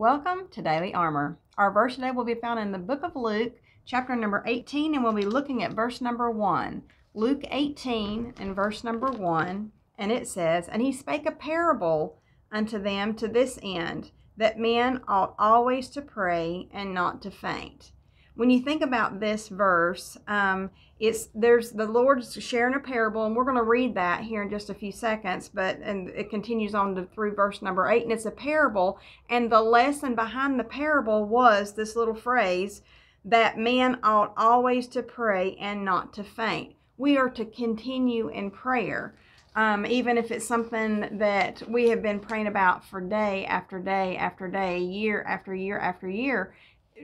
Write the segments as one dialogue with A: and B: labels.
A: Welcome to Daily Armor. Our verse today will be found in the book of Luke, chapter number 18, and we'll be looking at verse number 1. Luke 18 and verse number 1, and it says, And he spake a parable unto them to this end, that men ought always to pray and not to faint when you think about this verse, um, it's there's the Lord's sharing a parable, and we're going to read that here in just a few seconds. But and it continues on to, through verse number eight, and it's a parable. And the lesson behind the parable was this little phrase that man ought always to pray and not to faint. We are to continue in prayer. Um, even if it's something that we have been praying about for day after day after day, year after year after year,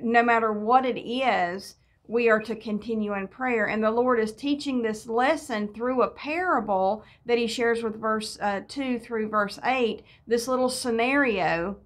A: no matter what it is, we are to continue in prayer. And the Lord is teaching this lesson through a parable that He shares with verse uh, 2 through verse 8, this little scenario.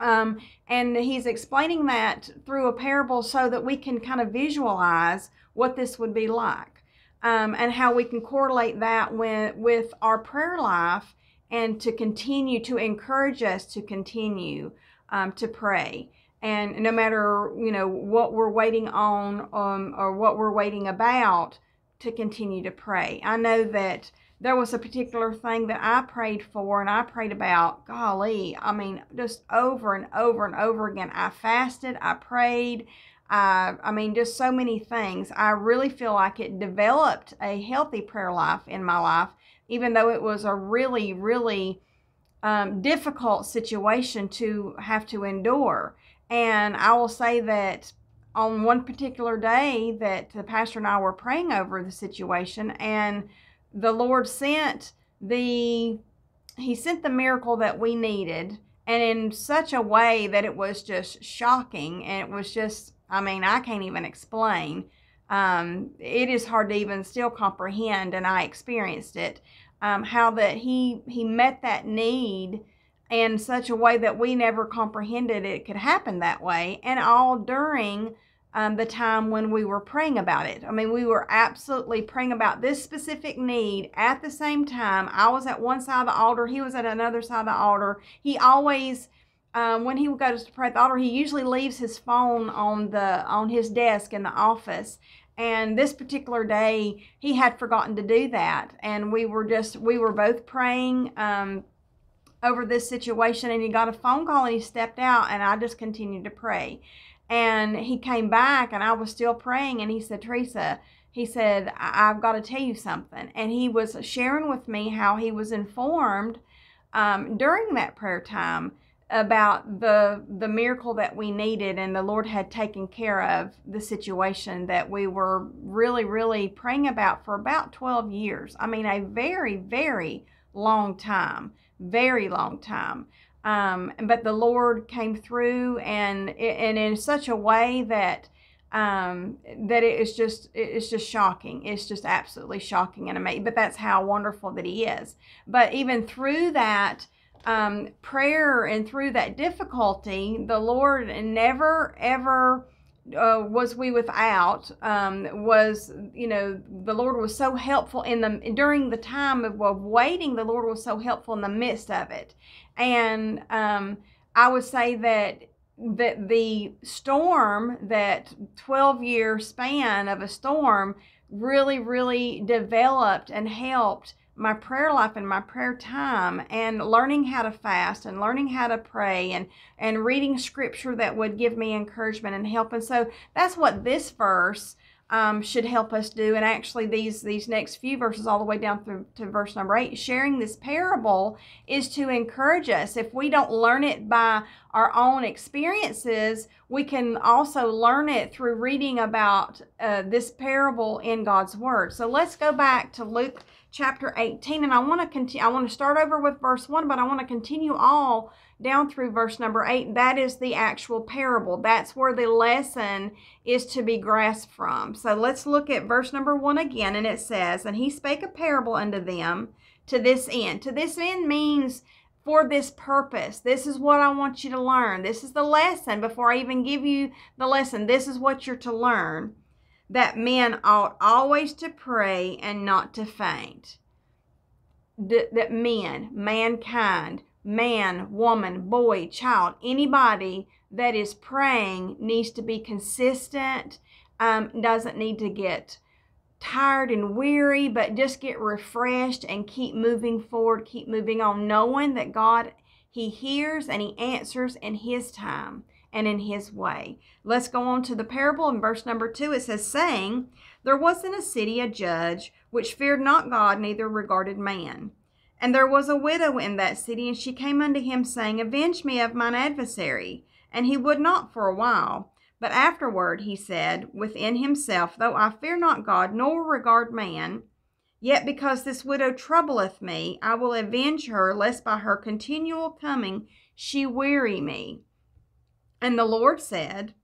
A: Um, and He's explaining that through a parable so that we can kind of visualize what this would be like um, and how we can correlate that with, with our prayer life and to continue to encourage us to continue um, to pray and no matter you know what we're waiting on um, or what we're waiting about to continue to pray i know that there was a particular thing that i prayed for and i prayed about golly i mean just over and over and over again i fasted i prayed I, I mean, just so many things. I really feel like it developed a healthy prayer life in my life, even though it was a really, really um, difficult situation to have to endure. And I will say that on one particular day that the pastor and I were praying over the situation and the Lord sent the he sent the miracle that we needed and in such a way that it was just shocking and it was just I mean, I can't even explain. Um, it is hard to even still comprehend, and I experienced it. Um, how that he he met that need in such a way that we never comprehended it could happen that way, and all during um, the time when we were praying about it. I mean, we were absolutely praying about this specific need at the same time. I was at one side of the altar, he was at another side of the altar. He always um, when he would go to pray at the altar, he usually leaves his phone on the on his desk in the office. And this particular day, he had forgotten to do that, and we were just we were both praying. Um, over this situation and he got a phone call and he stepped out and I just continued to pray. And he came back and I was still praying and he said, Teresa, he said, I- have got to tell you something. And he was sharing with me how he was informed um, during that prayer time about the the miracle that we needed and the Lord had taken care of the situation that we were really really praying about for about 12 years. I mean a very very long time, very long time. Um, but the Lord came through and and in such a way that um, that it is just it's just shocking. It's just absolutely shocking and amazing. But that's how wonderful that He is. But even through that um, prayer and through that difficulty, the Lord never ever uh, was we without um, was you know the lord was so helpful in the during the time of, of waiting the lord was so helpful in the midst of it and um, i would say that that the storm that 12 year span of a storm really really developed and helped my prayer life and my prayer time and learning how to fast and learning how to pray and and reading scripture that would give me encouragement and help and so that's what this verse um, should help us do and actually these these next few verses all the way down through to verse number eight sharing this parable is to encourage us if we don't learn it by our own experiences we can also learn it through reading about uh, this parable in god's word so let's go back to luke chapter 18 and I want to continue I want to start over with verse 1 but I want to continue all down through verse number 8 that is the actual parable that's where the lesson is to be grasped from so let's look at verse number 1 again and it says and he spake a parable unto them to this end to this end means for this purpose. This is what I want you to learn. This is the lesson before I even give you the lesson. This is what you're to learn that men ought always to pray and not to faint. that men, mankind, man, woman, boy, child, anybody that is praying needs to be consistent, um, doesn't need to get tired and weary, but just get refreshed and keep moving forward, keep moving on, knowing that God, He hears and He answers in His time and in his way. Let's go on to the parable in verse number two. It says, saying, There was in a city a judge which feared not God, neither regarded man. And there was a widow in that city, and she came unto him, saying, Avenge me of mine adversary. And he would not for a while. But afterward he said within himself, Though I fear not God, nor regard man, Yet because this widow troubleth me, I will avenge her, lest by her continual coming she weary me. And the Lord said,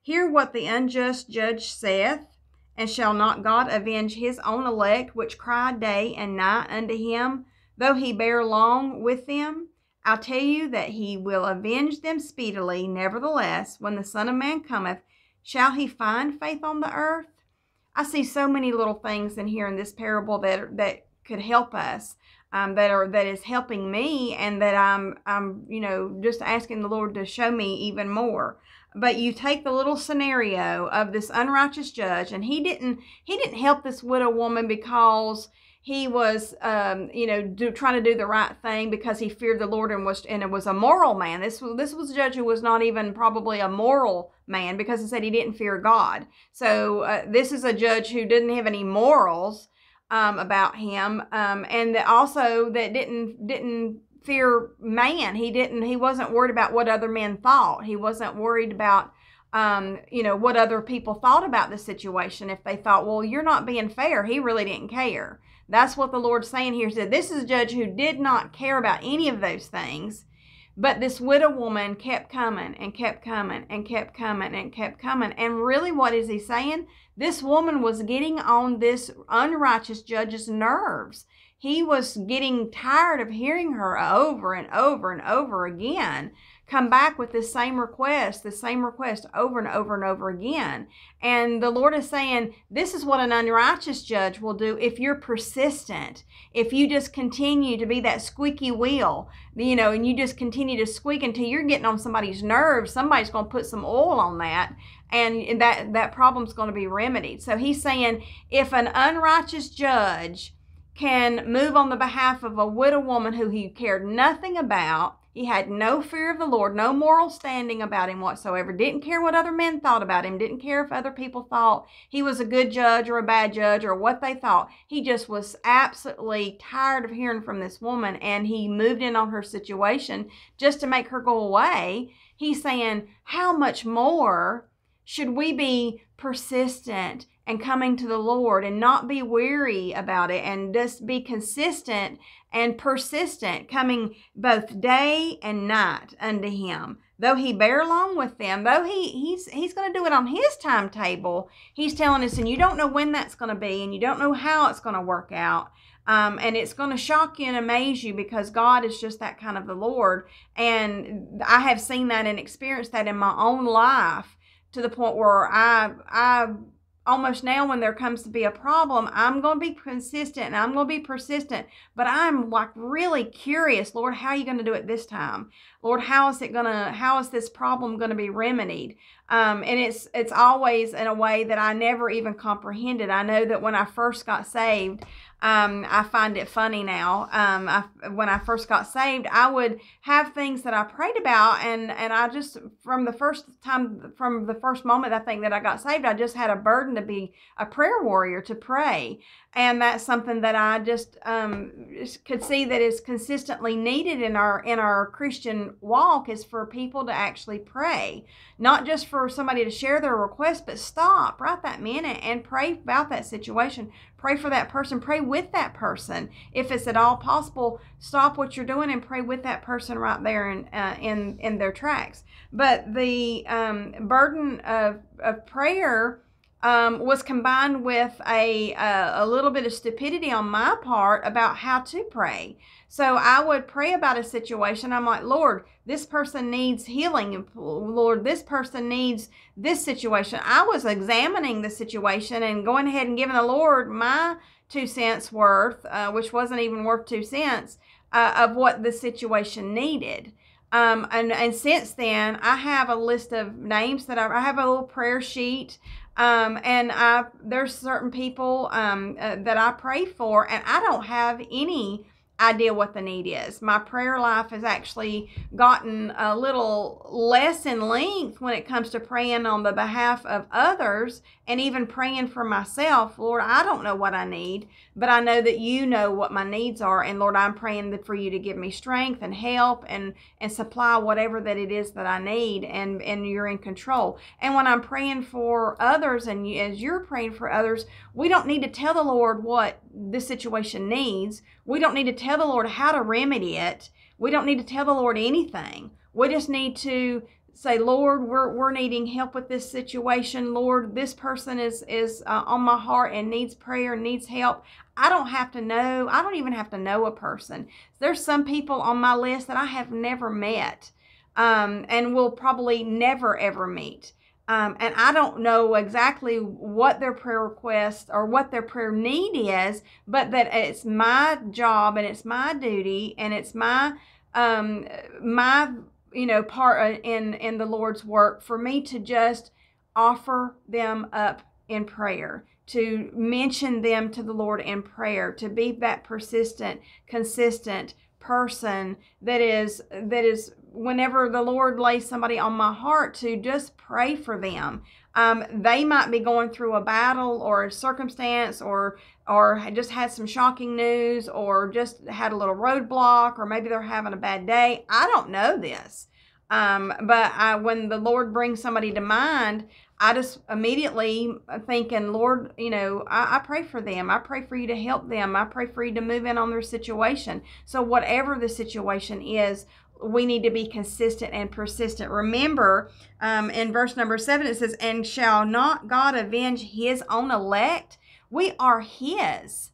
A: Hear what the unjust judge saith, and shall not God avenge his own elect, which cry day and night unto him, though he bear long with them? I tell you that he will avenge them speedily. Nevertheless, when the Son of Man cometh, shall he find faith on the earth? I see so many little things in here in this parable that, that could help us um, that are that is helping me and that I'm I'm you know just asking the Lord to show me even more. But you take the little scenario of this unrighteous judge, and he didn't he didn't help this widow woman because he was um, you know do, trying to do the right thing because he feared the Lord and was and it was a moral man. This was this was a judge who was not even probably a moral man because he said he didn't fear God. So uh, this is a judge who didn't have any morals um, about him, um, and that also that didn't didn't fear man. He didn't. He wasn't worried about what other men thought. He wasn't worried about um, you know what other people thought about the situation. If they thought, well, you're not being fair, he really didn't care. That's what the Lord's saying here. He said, this is a judge who did not care about any of those things. But this widow woman kept coming and kept coming and kept coming and kept coming. And really, what is he saying? This woman was getting on this unrighteous judge's nerves. He was getting tired of hearing her over and over and over again come back with the same request, the same request over and over and over again. And the Lord is saying, This is what an unrighteous judge will do if you're persistent, if you just continue to be that squeaky wheel, you know, and you just continue to squeak until you're getting on somebody's nerves. Somebody's going to put some oil on that and that that problem's going to be remedied. So he's saying if an unrighteous judge can move on the behalf of a widow woman who he cared nothing about he had no fear of the Lord, no moral standing about him whatsoever. Didn't care what other men thought about him. Didn't care if other people thought he was a good judge or a bad judge or what they thought. He just was absolutely tired of hearing from this woman and he moved in on her situation just to make her go away. He's saying, How much more should we be persistent and coming to the Lord and not be weary about it and just be consistent and persistent, coming both day and night unto Him. Though He bear long with them, though He He's He's going to do it on His timetable. He's telling us, and you don't know when that's going to be, and you don't know how it's going to work out. Um, and it's going to shock you and amaze you because God is just that kind of the Lord. And I have seen that and experienced that in my own life to the point where I I almost now when there comes to be a problem, I'm going to be consistent and I'm going to be persistent, but I'm like really curious, Lord, how are you going to do it this time? Lord, how is it going to, how is this problem going to be remedied? Um, and it's, it's always in a way that I never even comprehended. I know that when I first got saved, um, I find it funny now. Um, I, when I first got saved, I would have things that I prayed about, and and I just from the first time, from the first moment I think that I got saved, I just had a burden to be a prayer warrior to pray, and that's something that I just um, could see that is consistently needed in our in our Christian walk is for people to actually pray, not just for somebody to share their request, but stop right that minute and pray about that situation, Pray for that person. Pray with that person. If it's at all possible, stop what you're doing and pray with that person right there in, uh, in, in their tracks. But the um, burden of, of prayer um, was combined with a, a little bit of stupidity on my part about how to pray. So I would pray about a situation. I'm like, Lord, this person needs healing. Lord, this person needs this situation. I was examining the situation and going ahead and giving the Lord my two cents worth, uh, which wasn't even worth two cents, uh, of what the situation needed. Um, and, and since then, I have a list of names that I, I have a little prayer sheet um, and I, there's certain people um, uh, that I pray for, and I don't have any idea what the need is. My prayer life has actually gotten a little less in length when it comes to praying on the behalf of others and even praying for myself. Lord, I don't know what I need, but I know that you know what my needs are. And Lord, I'm praying for you to give me strength and help and, and supply whatever that it is that I need. And, and you're in control. And when I'm praying for others and you, as you're praying for others, we don't need to tell the Lord what the situation needs. We don't need to tell tell the Lord how to remedy it. We don't need to tell the Lord anything. We just need to say, Lord, we're, we're needing help with this situation. Lord, this person is, is uh, on my heart and needs prayer needs help. I don't have to know. I don't even have to know a person. There's some people on my list that I have never met um, and will probably never ever meet. Um, and I don't know exactly what their prayer request or what their prayer need is, but that it's my job and it's my duty and it's my um, my you know part uh, in in the Lord's work for me to just offer them up in prayer to mention them to the Lord in prayer, to be that persistent, consistent person that is that is whenever the Lord lays somebody on my heart to just pray for them. Um, they might be going through a battle or a circumstance or or just had some shocking news or just had a little roadblock or maybe they're having a bad day. I don't know this. Um, but I, when the Lord brings somebody to mind, I just immediately thinking, Lord, you know, I, I, pray for them. I pray for you to help them. I pray for you to move in on their situation. So, whatever the situation is, we need to be consistent and persistent. Remember, um, in verse number seven, it says, And shall not God avenge his own elect? We are his.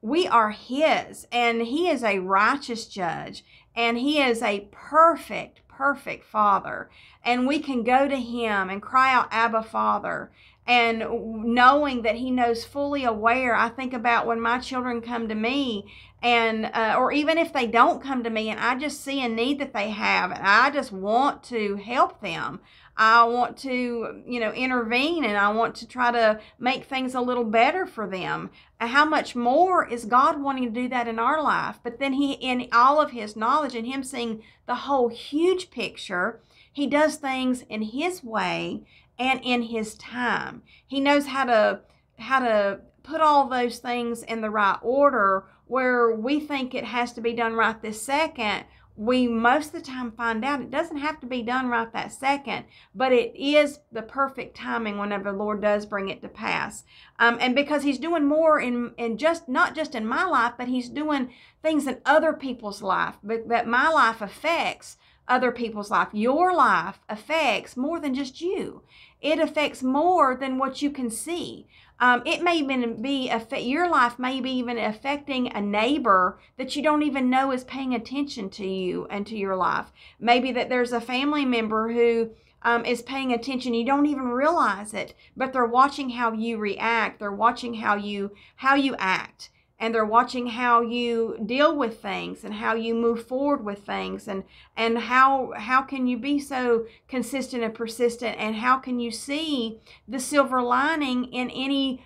A: We are his. And he is a righteous judge. And he is a perfect, perfect father. And we can go to him and cry out, Abba, Father and knowing that he knows fully aware i think about when my children come to me and uh, or even if they don't come to me and i just see a need that they have and i just want to help them i want to you know intervene and i want to try to make things a little better for them how much more is god wanting to do that in our life but then he in all of his knowledge and him seeing the whole huge picture he does things in his way and in his time. He knows how to how to put all those things in the right order where we think it has to be done right this second. We most of the time find out it doesn't have to be done right that second, but it is the perfect timing whenever the Lord does bring it to pass. Um, and because He's doing more in, in just not just in my life, but He's doing things in other people's life but, that my life affects other people's life. Your life affects more than just you. It affects more than what you can see. Um, it may even be your life may be even affecting a neighbor that you don't even know is paying attention to you and to your life. Maybe that there's a family member who um, is paying attention. You don't even realize it, but they're watching how you react. They're watching how you how you act and they're watching how you deal with things and how you move forward with things and and how how can you be so consistent and persistent and how can you see the silver lining in any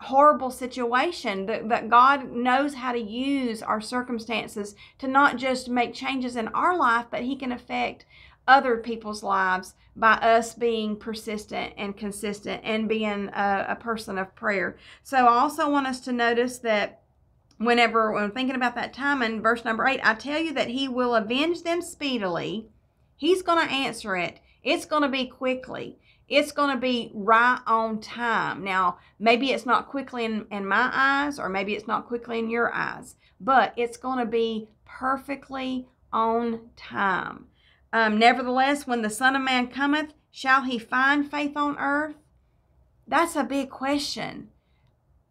A: horrible situation that, that god knows how to use our circumstances to not just make changes in our life but he can affect other people's lives by us being persistent and consistent and being a, a person of prayer. So I also want us to notice that whenever when thinking about that time in verse number eight, I tell you that he will avenge them speedily. He's going to answer it. It's going to be quickly. It's going to be right on time. Now, maybe it's not quickly in, in my eyes, or maybe it's not quickly in your eyes, but it's going to be perfectly on time. Um, Nevertheless, when the Son of Man cometh, shall he find faith on earth? That's a big question.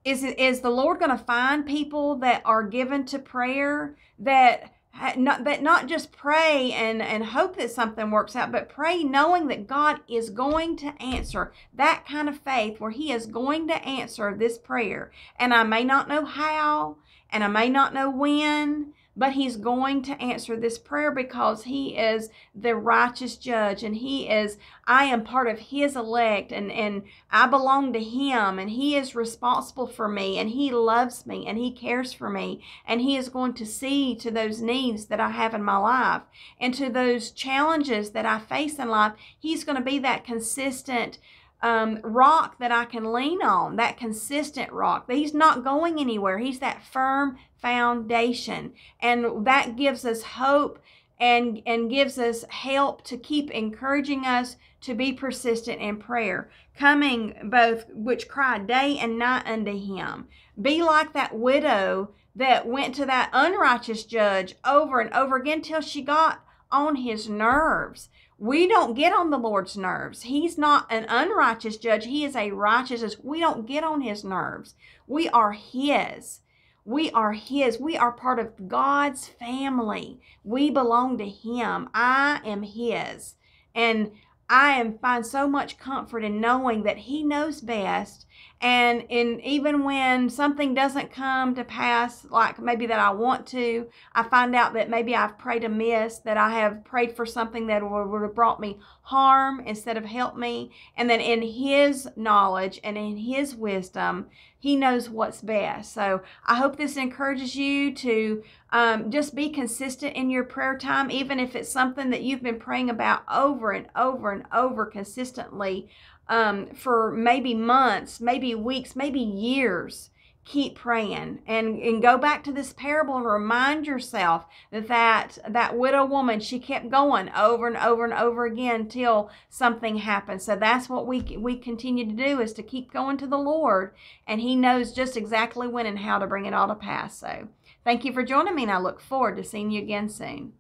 A: Is, is the Lord going to find people that are given to prayer that not, that not just pray and, and hope that something works out, but pray knowing that God is going to answer that kind of faith where He is going to answer this prayer. And I may not know how, and I may not know when, but he's going to answer this prayer because he is the righteous judge and he is i am part of his elect and and i belong to him and he is responsible for me and he loves me and he cares for me and he is going to see to those needs that i have in my life and to those challenges that i face in life he's going to be that consistent um, rock that I can lean on, that consistent rock. He's not going anywhere. He's that firm foundation. And that gives us hope and, and gives us help to keep encouraging us to be persistent in prayer, coming both which cry day and night unto him. Be like that widow that went to that unrighteous judge over and over again till she got on his nerves. We don't get on the Lord's nerves. He's not an unrighteous judge. He is a righteous judge. We don't get on his nerves. We are his. We are His. We are part of God's family. We belong to Him. I am His. And I am find so much comfort in knowing that He knows best and in even when something doesn't come to pass like maybe that i want to i find out that maybe i've prayed amiss that i have prayed for something that would have brought me harm instead of help me and then in his knowledge and in his wisdom he knows what's best so i hope this encourages you to um, just be consistent in your prayer time even if it's something that you've been praying about over and over and over consistently um, for maybe months, maybe weeks, maybe years. Keep praying and, and go back to this parable and remind yourself that, that that widow woman, she kept going over and over and over again till something happened. So that's what we, we continue to do is to keep going to the Lord and he knows just exactly when and how to bring it all to pass. So thank you for joining me and I look forward to seeing you again soon.